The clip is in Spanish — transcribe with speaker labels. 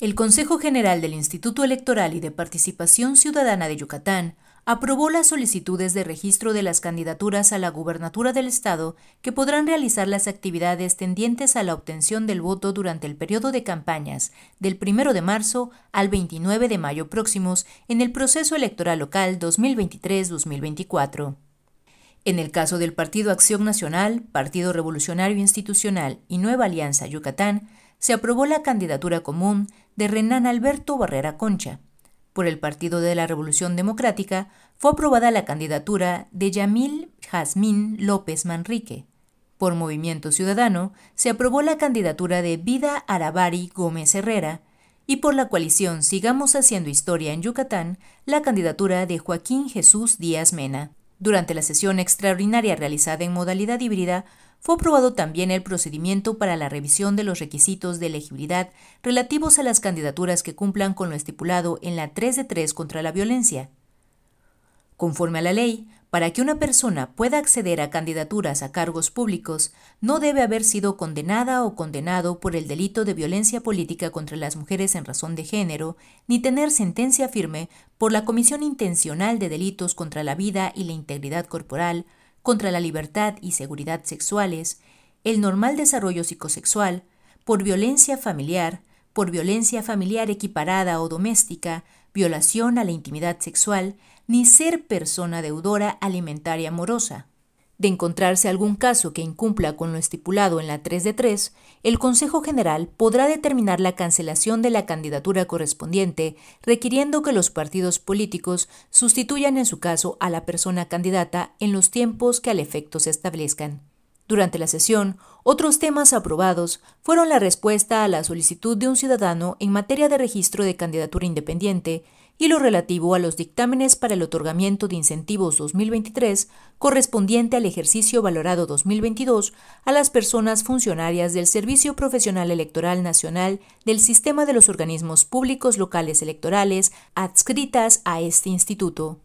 Speaker 1: El Consejo General del Instituto Electoral y de Participación Ciudadana de Yucatán aprobó las solicitudes de registro de las candidaturas a la gubernatura del Estado que podrán realizar las actividades tendientes a la obtención del voto durante el periodo de campañas del 1 de marzo al 29 de mayo próximos en el proceso electoral local 2023-2024. En el caso del Partido Acción Nacional, Partido Revolucionario Institucional y Nueva Alianza Yucatán, se aprobó la candidatura común de Renan Alberto Barrera Concha. Por el Partido de la Revolución Democrática fue aprobada la candidatura de Yamil Jazmín López Manrique. Por Movimiento Ciudadano se aprobó la candidatura de Vida Arabari Gómez Herrera y por la coalición Sigamos Haciendo Historia en Yucatán la candidatura de Joaquín Jesús Díaz Mena. Durante la sesión extraordinaria realizada en modalidad híbrida, fue aprobado también el procedimiento para la revisión de los requisitos de elegibilidad relativos a las candidaturas que cumplan con lo estipulado en la 3 de 3 contra la violencia, Conforme a la ley, para que una persona pueda acceder a candidaturas a cargos públicos, no debe haber sido condenada o condenado por el delito de violencia política contra las mujeres en razón de género, ni tener sentencia firme por la comisión intencional de delitos contra la vida y la integridad corporal, contra la libertad y seguridad sexuales, el normal desarrollo psicosexual, por violencia familiar, por violencia familiar equiparada o doméstica, violación a la intimidad sexual, ni ser persona deudora alimentaria amorosa. De encontrarse algún caso que incumpla con lo estipulado en la 3 de 3, el Consejo General podrá determinar la cancelación de la candidatura correspondiente, requiriendo que los partidos políticos sustituyan en su caso a la persona candidata en los tiempos que al efecto se establezcan. Durante la sesión, otros temas aprobados fueron la respuesta a la solicitud de un ciudadano en materia de registro de candidatura independiente y lo relativo a los dictámenes para el otorgamiento de incentivos 2023 correspondiente al ejercicio valorado 2022 a las personas funcionarias del Servicio Profesional Electoral Nacional del Sistema de los Organismos Públicos Locales Electorales adscritas a este instituto.